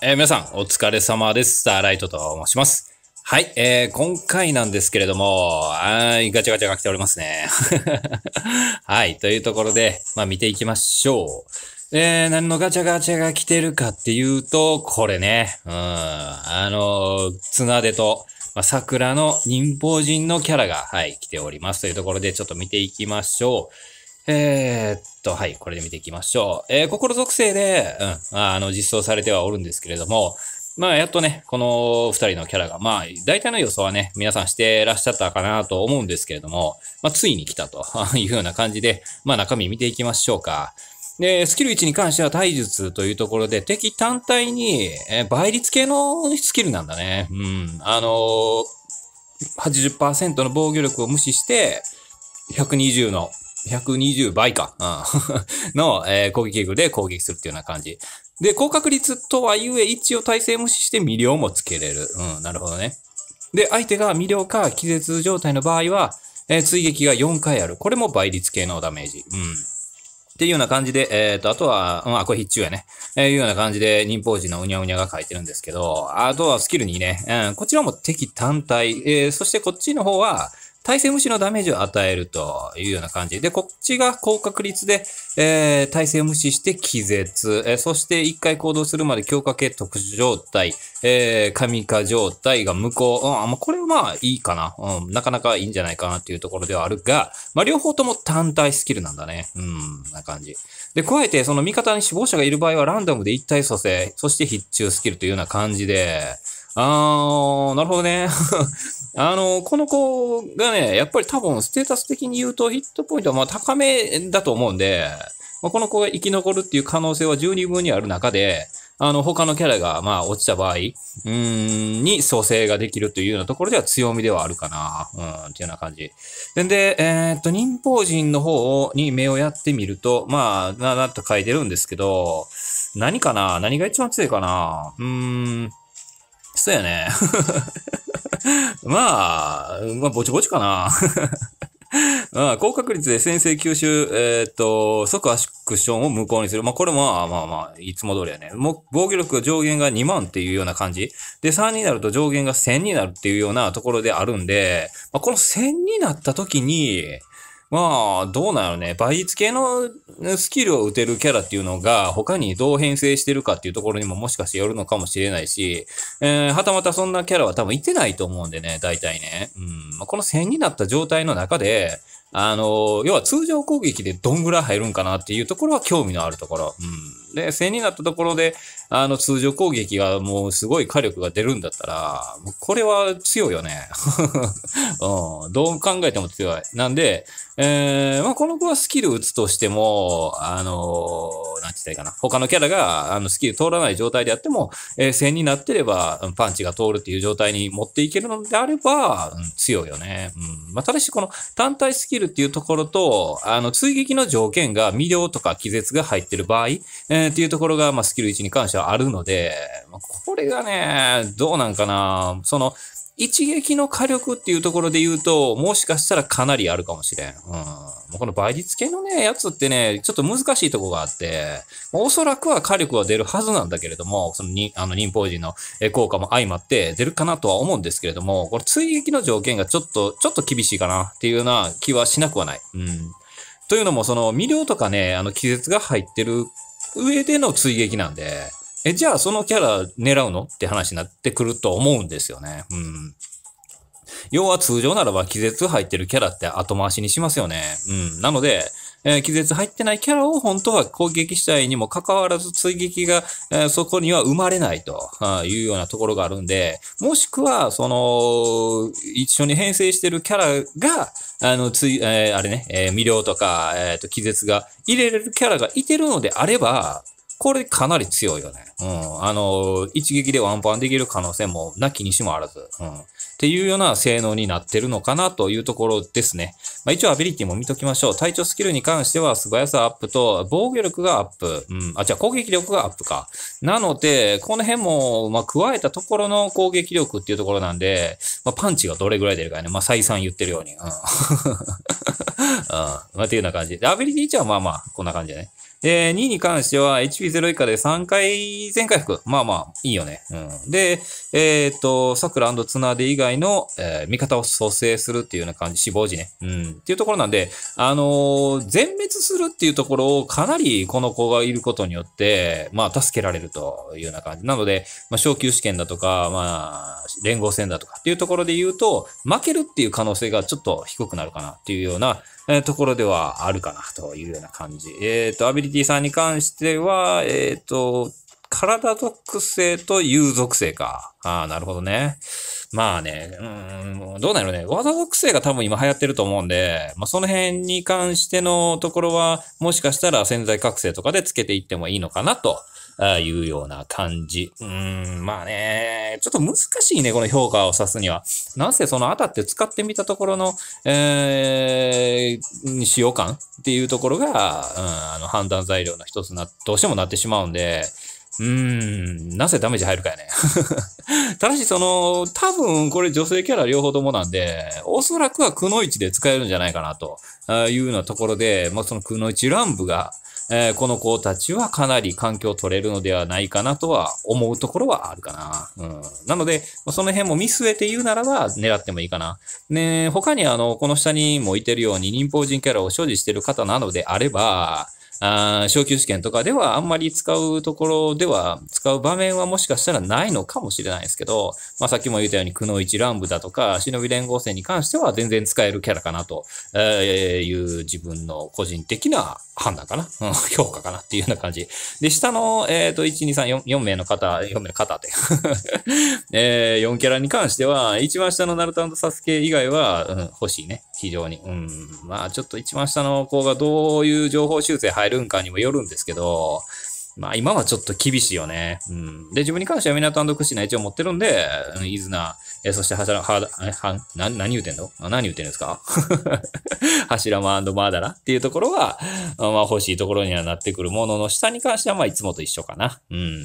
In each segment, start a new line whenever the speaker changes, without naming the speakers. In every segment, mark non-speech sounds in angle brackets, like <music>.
えー、皆さん、お疲れ様です。スターライトと申します。はい、えー、今回なんですけれども、はい、ガチャガチャが来ておりますね。<laughs> はい、というところで、まあ見ていきましょう。えー、何のガチャガチャが来てるかっていうと、これね、うん、あのー、ツでと、まあ、桜の忍法人のキャラが、はい、来ておりますというところで、ちょっと見ていきましょう。えー、っと、はい、これで見ていきましょう。えー、心属性で、うん、あの、実装されてはおるんですけれども、まあ、やっとね、この二人のキャラが、まあ、大体の予想はね、皆さんしてらっしゃったかなと思うんですけれども、まあ、ついに来たと <laughs> いうような感じで、まあ、中身見ていきましょうか。で、スキル1に関しては体術というところで、敵単体に、え倍率系のスキルなんだね。うん。あのー、80%の防御力を無視して、120の120倍か、うん、<laughs> の、えー、攻撃力で攻撃するっていうような感じ。で、高確率とはいえ、一応耐性無視して魅了もつけれる。うん、なるほどね。で、相手が魅了か気絶状態の場合は、えー、追撃が4回ある。これも倍率系のダメージ。うん。っていうような感じで、えっ、ー、と、あとは、うん、あ、これ必中やね。えー、いうような感じで、忍法寺のうにゃうにゃが書いてるんですけど、あとはスキル2ね。うん、こちらも敵単体。えー、そしてこっちの方は、耐性無視のダメージを与えるというような感じ。で、こっちが高確率で、えー、耐性無視して気絶、えー、そして一回行動するまで強化系特殊状態、えー、神化状態が無効。うん、まあ、これはまあいいかな、うん。なかなかいいんじゃないかなっていうところではあるが、まあ両方とも単体スキルなんだね。うん、な感じ。で、加えてその味方に死亡者がいる場合はランダムで一体蘇生、そして必中スキルというような感じで、あー、なるほどね。<laughs> あの、この子がね、やっぱり多分ステータス的に言うとヒットポイントはまあ高めだと思うんで、まあ、この子が生き残るっていう可能性は十二分にある中で、あの、他のキャラが、まあ、落ちた場合、うん、に蘇生ができるというようなところでは強みではあるかな、うん、っていうような感じ。で、えー、っと、忍法人の方に目をやってみると、まあ、な、なと書いてるんですけど、何かな何が一番強いかなうーん。そうやね。<laughs> まあ、まあ、ぼちぼちかな。<laughs> まあ、高確率で先制吸収、えっ、と、即シクョンを無効にする。まあ、これも、まあまあまあ、いつも通りやね。もう、防御力が上限が2万っていうような感じ。で、3になると上限が1000になるっていうようなところであるんで、まあ、この1000になった時に、まあ、どうなのね。倍率系のスキルを打てるキャラっていうのが、他にどう編成してるかっていうところにももしかしてよるのかもしれないし、えー、はたまたそんなキャラは多分いてないと思うんでね、大体ね。うん。この線になった状態の中で、あの、要は通常攻撃でどんぐらい入るんかなっていうところは興味のあるところ。うん。で、1000になったところで、あの、通常攻撃がもうすごい火力が出るんだったら、これは強いよね。<laughs> うん、どう考えても強い。なんで、えー、まあ、この子はスキル打つとしても、あのー、なんて言ったらいいかな。他のキャラが、あの、スキル通らない状態であっても、えー、線になってれば、パンチが通るっていう状態に持っていけるのであれば、うん、強いよね。うん。まあ、ただし、この単体スキルっていうところと、あの、追撃の条件が未了とか気絶が入ってる場合、えっていうところが、まあ、スキル1に関してはあるので、まこれがね、どうなんかな。その、一撃の火力っていうところで言うと、もしかしたらかなりあるかもしれん。うん。この倍率系のね、やつってね、ちょっと難しいとこがあって、おそらくは火力は出るはずなんだけれども、そのに、あの、忍法人の効果も相まって出るかなとは思うんですけれども、これ追撃の条件がちょっと、ちょっと厳しいかなっていうような気はしなくはない。うん。というのも、その、魅了とかね、あの、気絶が入ってる上での追撃なんで、え、じゃあそのキャラ狙うのって話になってくると思うんですよね。うん。要は通常ならば気絶入ってるキャラって後回しにしますよね。うん。なので、えー、気絶入ってないキャラを本当は攻撃したいにもかかわらず追撃が、えー、そこには生まれないというようなところがあるんで、もしくは、その、一緒に編成してるキャラが、あの、つい、えー、あれね、えー、魅了とか、えっ、ー、と、気絶が入れれるキャラがいてるのであれば、これかなり強いよね。うん。あの、一撃でワンパンできる可能性もなきにしもあらず。うん。っていうような性能になってるのかなというところですね。まあ、一応アビリティも見ときましょう。体調スキルに関しては素早さアップと防御力がアップ。うん。あ、じゃあ攻撃力がアップか。なので、この辺も、まあ、加えたところの攻撃力っていうところなんで、まあ、パンチがどれぐらい出るかね。まあ、再三言ってるように。うん。<laughs> うん。まあ、っていうような感じ。で、アビリティ1はまあまあ、こんな感じだね。えー、2位に関しては HP0 以下で3回全回復。まあまあ、いいよね。うん、で、えー、っと、桜ツナーで以外の、えー、味方を蘇生するっていうような感じ、死亡時ね。うん、っていうところなんで、あのー、全滅するっていうところをかなりこの子がいることによって、まあ、助けられるというような感じ。なので、まあ、昇級試験だとか、まあ、連合戦だとかっていうところで言うと、負けるっていう可能性がちょっと低くなるかなっていうような、えー、ところではあるかなというような感じ。えっ、ー、と、アビリティさんに関しては、えっ、ー、と、体属性と有属性か。ああ、なるほどね。まあね、うん、どうなのね。技属性が多分今流行ってると思うんで、まあその辺に関してのところは、もしかしたら潜在覚醒とかでつけていってもいいのかなというような感じ。うーん、まあね、ちょっと難しいね、この評価を指すには。なんせその当たって使ってみたところの、えー、使用感っていうところが、うん、あの判断材料の一つな、どうしてもなってしまうんで、うーん、なぜダメージ入るかやね。<laughs> ただし、その、多分これ女性キャラ両方ともなんで、おそらくはくの一で使えるんじゃないかなというようなところで、まあ、そのくのいち乱舞が、えー、この子たちはかなり環境を取れるのではないかなとは思うところはあるかな。うん。なので、その辺も見据えて言うならば狙ってもいいかな。ね他にあの、この下にもいてるように、民法人キャラを所持してる方なのであれば、あ昇級試験とかではあんまり使うところでは、使う場面はもしかしたらないのかもしれないですけど、まあさっきも言ったように、くのいち乱舞だとか、忍び連合戦に関しては全然使えるキャラかなという自分の個人的な判断かな、評価かなっていうような感じ。で、下の、えっ、ー、と、1、2、3、4, 名の方、4名の方って <laughs> えー、4キャラに関しては、一番下のナルタサスケ以外は、うん、欲しいね。非常に。うん。まあちょっと一番下の子がどういう情報修正入えるんかにもよるんですけど、まあ今はちょっと厳しいよね。うん。で、自分に関しては港屈指な位置を持ってるんで、イズナ、えそして柱、は、は、な、何言うてんの何言うてんですか柱ドマーダラっていうところは、まあ欲しいところにはなってくるものの下に関してはまあいつもと一緒かな。うん。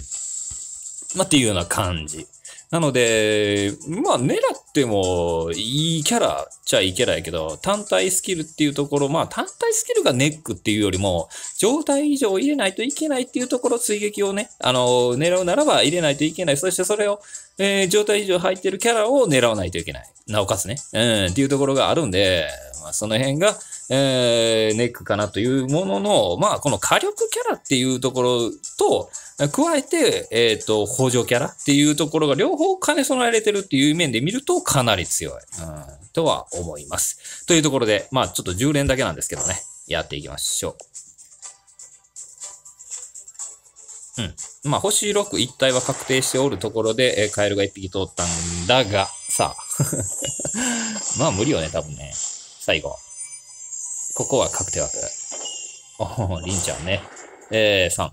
まあっていうような感じ。なので、まあ狙っでも、いいキャラちゃいけないけど、単体スキルっていうところ、まあ単体スキルがネックっていうよりも、状態以上入れないといけないっていうところ、追撃をね、あの、狙うならば入れないといけない。そしてそれを、えー、状態以上入ってるキャラを狙わないといけない。なおかつね。うん、っていうところがあるんで、まあ、その辺が、えー、ネックかなというものの、まあ、この火力キャラっていうところと、加えて、えっ、ー、と、補助キャラっていうところが両方兼ね備えられてるっていう面で見るとかなり強い、うん、とは思います。というところで、まあ、ちょっと10連だけなんですけどね、やっていきましょう。うん。まあ、星6一体は確定しておるところで、えカエルが一匹通ったんだが、さあ。<laughs> まあ、無理よね、多分ね。最後。ここは確定枠。おお、りんちゃんね。えー、3。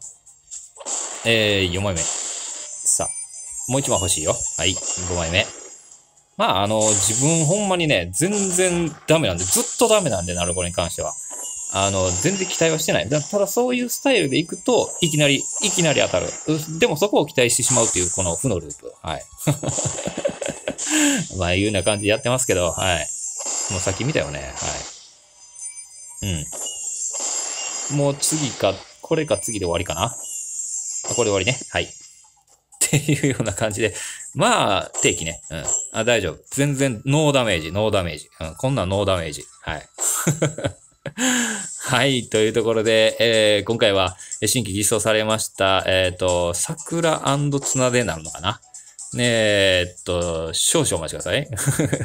えー、4枚目。さあ。もう1枚欲しいよ。はい、5枚目。まあ、あの、自分ほんまにね、全然ダメなんで、ずっとダメなんで、なるほどに関しては。あの、全然期待はしてない。ただそういうスタイルで行くと、いきなり、いきなり当たる。でもそこを期待してしまうという、この負のループ。はい。<laughs> まあ、いうような感じでやってますけど、はい。もうさっき見たよね。はい。うん。もう次か、これか次で終わりかな。これ終わりね。はい。っていうような感じで。まあ、定期ね。うん。あ、大丈夫。全然、ノーダメージ、ノーダメージ。うん。こんなんノーダメージ。はい。はい。というところで、えー、今回は新規実装されました、えっ、ー、と、桜ツナでなるのかなねえっと、少々お待ちください。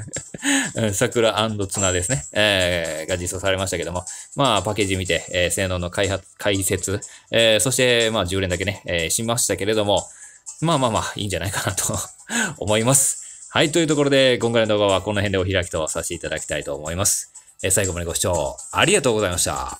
<laughs> 桜ツナですね、えー、が実装されましたけども、まあ、パッケージ見て、えー、性能の開発、解説、えー、そして、まあ、10連だけね、えー、しましたけれども、まあまあまあ、いいんじゃないかなと <laughs> 思います。はい、というところで、今回の動画はこの辺でお開きとさせていただきたいと思います。え最後までご視聴ありがとうございました。